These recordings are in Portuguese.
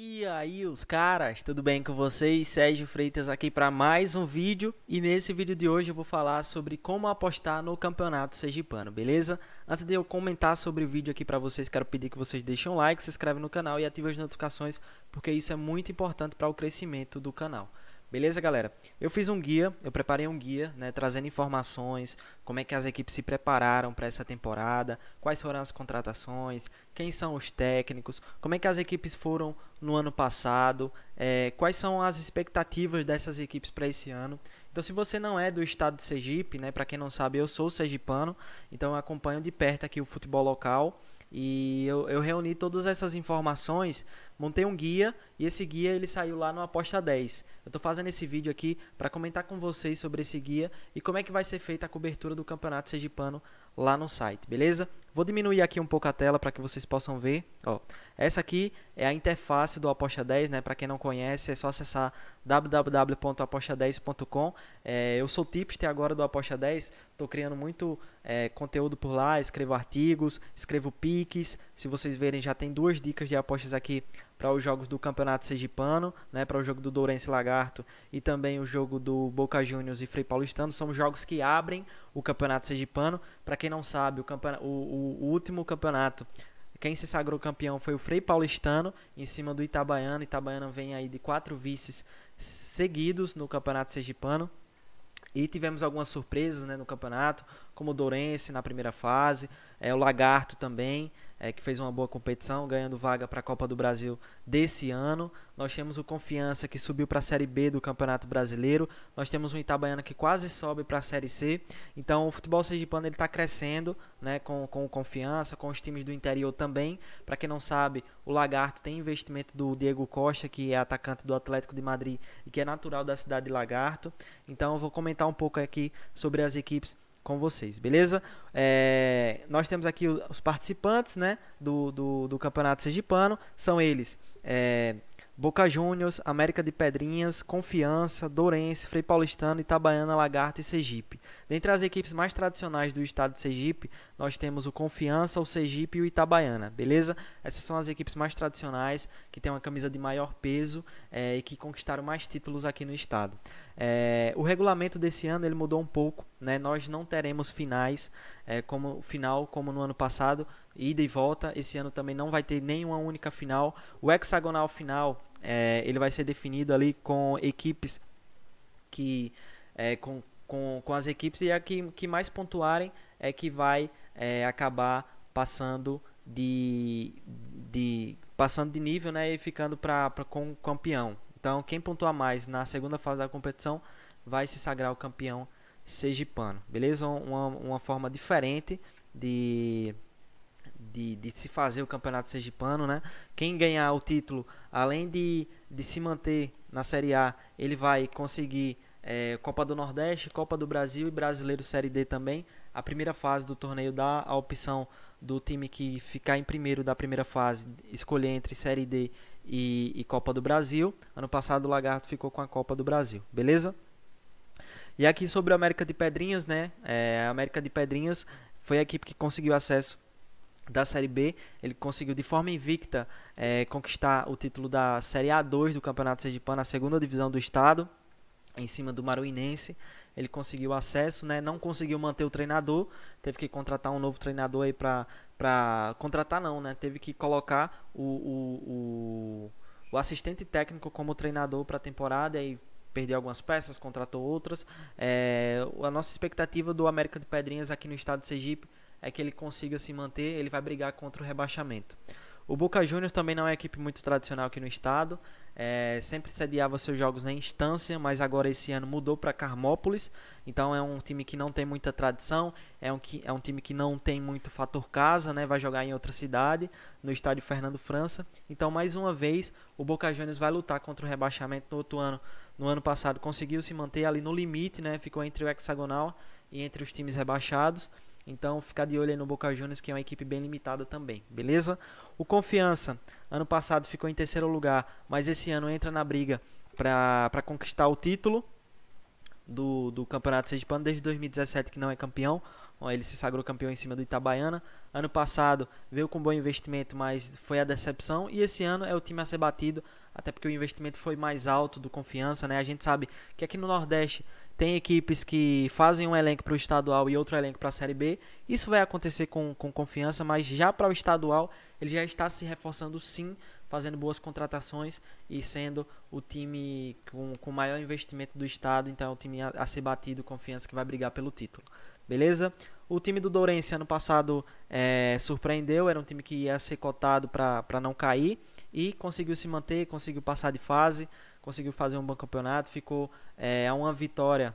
E aí, os caras, tudo bem com vocês? Sérgio Freitas aqui para mais um vídeo. E nesse vídeo de hoje eu vou falar sobre como apostar no Campeonato Sergipano, beleza? Antes de eu comentar sobre o vídeo aqui para vocês, quero pedir que vocês deixem um like, se inscrevam no canal e ativem as notificações, porque isso é muito importante para o crescimento do canal. Beleza, galera? Eu fiz um guia, eu preparei um guia, né, trazendo informações, como é que as equipes se prepararam para essa temporada, quais foram as contratações, quem são os técnicos, como é que as equipes foram no ano passado, é, quais são as expectativas dessas equipes para esse ano. Então, se você não é do estado de Sergipe, né, para quem não sabe, eu sou sergipano, então eu acompanho de perto aqui o futebol local. E eu, eu reuni todas essas informações, montei um guia e esse guia ele saiu lá no Aposta 10. Eu estou fazendo esse vídeo aqui para comentar com vocês sobre esse guia e como é que vai ser feita a cobertura do Campeonato Sergipano lá no site, beleza? Vou diminuir aqui um pouco a tela para que vocês possam ver. Ó, essa aqui é a interface do Aposta 10, né? Para quem não conhece, é só acessar www.aposta10.com. É, eu sou o tipster agora do Aposta 10, estou criando muito é, conteúdo por lá, escrevo artigos, escrevo piques. Se vocês verem, já tem duas dicas de apostas aqui para os jogos do Campeonato Campeonato Sergipano, né, para o jogo do Dourense Lagarto e também o jogo do Boca Juniors e Frei Paulistano, são jogos que abrem o Campeonato Sergipano. Para quem não sabe, o, o, o último campeonato quem se sagrou campeão foi o Frei Paulistano, em cima do Itabaiano. Itabaiano vem aí de quatro vices seguidos no Campeonato Sergipano. E tivemos algumas surpresas né, no campeonato, como o Dourense na primeira fase, é, o Lagarto também, é, que fez uma boa competição, ganhando vaga para a Copa do Brasil desse ano. Nós temos o Confiança, que subiu para a Série B do Campeonato Brasileiro. Nós temos o Itabaiana, que quase sobe para a Série C. Então, o futebol sergipano está crescendo né, com, com o Confiança, com os times do interior também. Para quem não sabe, o Lagarto tem investimento do Diego Costa, que é atacante do Atlético de Madrid e que é natural da cidade de Lagarto. Então, eu vou comentar um pouco aqui sobre as equipes com vocês, beleza? É, nós temos aqui os participantes né, do, do, do Campeonato Sergipano, são eles é, Boca Juniors, América de Pedrinhas, Confiança, Dourense, Frei Paulistano, Itabaiana, Lagarta e Sergipe. Dentre as equipes mais tradicionais do estado de Sergipe, nós temos o Confiança, o Sergipe e o Itabaiana, beleza? Essas são as equipes mais tradicionais, que têm uma camisa de maior peso é, e que conquistaram mais títulos aqui no estado. É, o regulamento desse ano ele mudou um pouco, né? nós não teremos finais é, como final como no ano passado, ida e volta. Esse ano também não vai ter nenhuma única final. O hexagonal final é, ele vai ser definido ali com equipes que é, com, com, com as equipes e a que, que mais pontuarem é que vai é, acabar passando de, de passando de nível né, e ficando para com o campeão. Então quem pontuar mais na segunda fase da competição vai se sagrar o campeão sergipano. Beleza? Uma, uma forma diferente de de, de se fazer o Campeonato Sergipano, né? Quem ganhar o título, além de, de se manter na Série A, ele vai conseguir é, Copa do Nordeste, Copa do Brasil e Brasileiro Série D também. A primeira fase do torneio dá a opção do time que ficar em primeiro da primeira fase escolher entre Série D e, e Copa do Brasil. Ano passado o Lagarto ficou com a Copa do Brasil, beleza? E aqui sobre a América de Pedrinhas, né? É, a América de Pedrinhas foi a equipe que conseguiu acesso da Série B. Ele conseguiu de forma invicta é, conquistar o título da Série A2 do Campeonato Sergipano, a segunda divisão do estado, em cima do Maruinense. Ele conseguiu acesso, né? não conseguiu manter o treinador, teve que contratar um novo treinador aí para. Pra contratar, não, né? Teve que colocar o, o, o, o assistente técnico como treinador para a temporada e perdeu algumas peças, contratou outras. É, a nossa expectativa do América de Pedrinhas aqui no estado de Sergipe é que ele consiga se manter, ele vai brigar contra o rebaixamento. O Boca Juniors também não é uma equipe muito tradicional aqui no estado, é, sempre sediava seus jogos na instância, mas agora esse ano mudou para Carmópolis, então é um time que não tem muita tradição, é um, que, é um time que não tem muito fator casa, né, vai jogar em outra cidade, no estádio Fernando França. Então, mais uma vez, o Boca Juniors vai lutar contra o rebaixamento no outro ano. No ano passado conseguiu se manter ali no limite, né, ficou entre o hexagonal e entre os times rebaixados então, ficar de olho aí no Boca Juniors, que é uma equipe bem limitada também, beleza? O Confiança, ano passado ficou em terceiro lugar, mas esse ano entra na briga para conquistar o título do, do Campeonato Sergipano desde 2017, que não é campeão. Ele se sagrou campeão em cima do Itabaiana. Ano passado veio com bom investimento, mas foi a decepção. E esse ano é o time a ser batido, até porque o investimento foi mais alto do Confiança, né? A gente sabe que aqui no Nordeste tem equipes que fazem um elenco para o estadual e outro elenco para a Série B. Isso vai acontecer com, com confiança, mas já para o estadual ele já está se reforçando sim, fazendo boas contratações e sendo o time com, com maior investimento do estado. Então, é o time a, a ser batido, confiança que vai brigar pelo título. Beleza? O time do Dourense ano passado é, surpreendeu, era um time que ia ser cotado para não cair e conseguiu se manter, conseguiu passar de fase, conseguiu fazer um bom campeonato, ficou é, a uma vitória.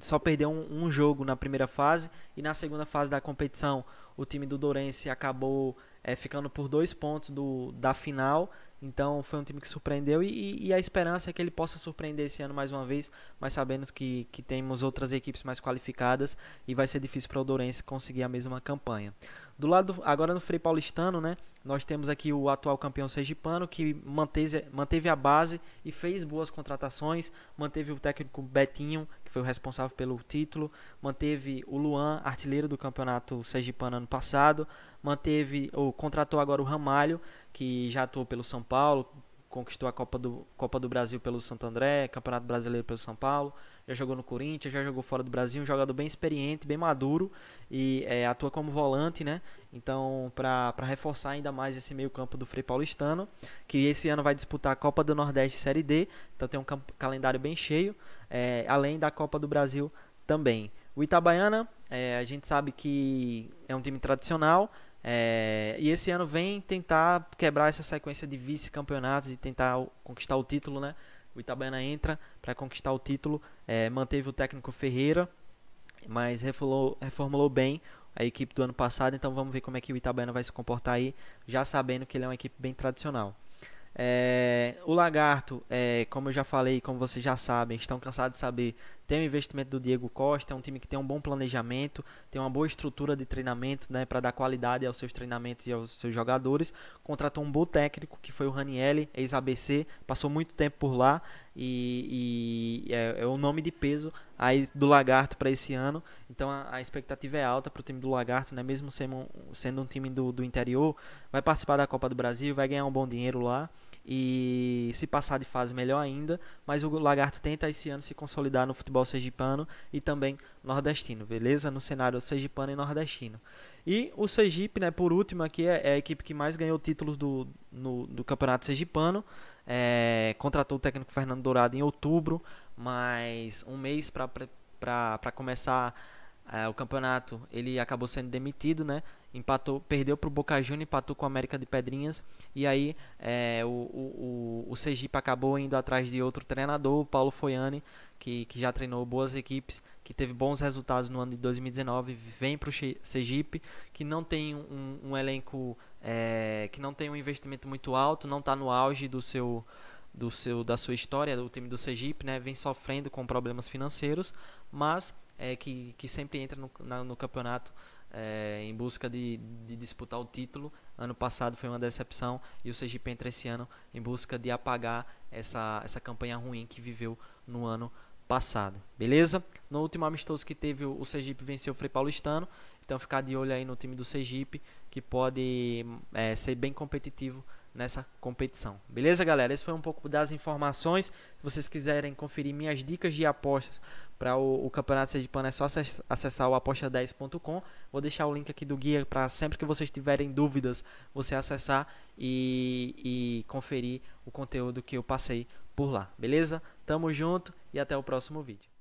Só perdeu um, um jogo na primeira fase e na segunda fase da competição o time do Dourense acabou é, ficando por dois pontos do, da final então foi um time que surpreendeu e, e, a esperança é que ele possa surpreender esse ano mais uma vez, mas sabendo que, que temos outras equipes mais qualificadas e vai ser difícil para o Dourense conseguir a mesma campanha. Do lado, agora no Frei Paulistano, né, nós temos aqui o atual campeão Sergipano, que manteve, manteve a base e fez boas contratações, manteve o técnico Betinho, foi o responsável pelo título, manteve o Luan, artilheiro do campeonato sergipano ano passado, manteve ou contratou agora o Ramalho, que já atuou pelo São Paulo, conquistou a Copa do, Copa do Brasil pelo Santo André, Campeonato Brasileiro pelo São Paulo, já jogou no Corinthians, já jogou fora do Brasil, um jogador bem experiente, bem maduro e é, atua como volante, né? Então, para reforçar ainda mais esse meio-campo do Frei Paulistano, que esse ano vai disputar a Copa do Nordeste Série D, então tem um calendário bem cheio, é, além da Copa do Brasil também. O Itabaiana, é, a gente sabe que é um time tradicional, é, e esse ano vem tentar quebrar essa sequência de vice-campeonatos e tentar conquistar o título, né? O Itabaiana entra para conquistar o título, é, manteve o técnico Ferreira, mas reformulou, reformulou bem a equipe do ano passado, então vamos ver como é que o Itabaiana vai se comportar aí, já sabendo que ele é uma equipe bem tradicional. É, o Lagarto, é, como eu já falei, como vocês já sabem, estão cansados de saber, tem o investimento do Diego Costa, é um time que tem um bom planejamento, tem uma boa estrutura de treinamento né, para dar qualidade aos seus treinamentos e aos seus jogadores. Contratou um bom técnico, que foi o Ranielli, ex-ABC, passou muito tempo por lá e, e é, é o nome de peso aí do Lagarto para esse ano. Então a, a expectativa é alta para o time do Lagarto, né? mesmo sendo, sendo um time do, do interior. Vai participar da Copa do Brasil, vai ganhar um bom dinheiro lá e se passar de fase melhor ainda, mas o Lagarto tenta esse ano se consolidar no futebol sergipano e também nordestino, beleza? No cenário sergipano e nordestino. E o Sergipe, né, por último aqui, é, é a equipe que mais ganhou títulos do, no, do Campeonato Sergipano. É, contratou o técnico Fernando Dourado em outubro, mas um mês para começar é, o campeonato ele acabou sendo demitido, né? empatou, perdeu para o Boca Juniors, empatou com o América de Pedrinhas e aí é, o, o, o Sergipe acabou indo atrás de outro treinador, o Paulo Foiane, que, que já treinou boas equipes, que teve bons resultados no ano de 2019, vem para o Sergipe, que não tem um, um elenco, é, que não tem um investimento muito alto, não está no auge do seu do seu da sua história, o time do Sergipe, né, vem sofrendo com problemas financeiros, mas é, que, que sempre entra no, na, no campeonato é, em busca de, de, disputar o título. Ano passado foi uma decepção e o Sergipe entra esse ano em busca de apagar essa, essa campanha ruim que viveu no ano passado. Beleza? No último amistoso que teve, o Sergipe venceu o Frei Paulistano. Então ficar de olho aí no time do Sergipe, que pode é, ser bem competitivo nessa competição. Beleza, galera? Esse foi um pouco das informações. Se vocês quiserem conferir minhas dicas de apostas para o, o Campeonato Sergipano, é só acessar o aposta10.com. Vou deixar o link aqui do guia para sempre que vocês tiverem dúvidas, você acessar e, e conferir o conteúdo que eu passei por lá. Beleza? Tamo junto e até o próximo vídeo.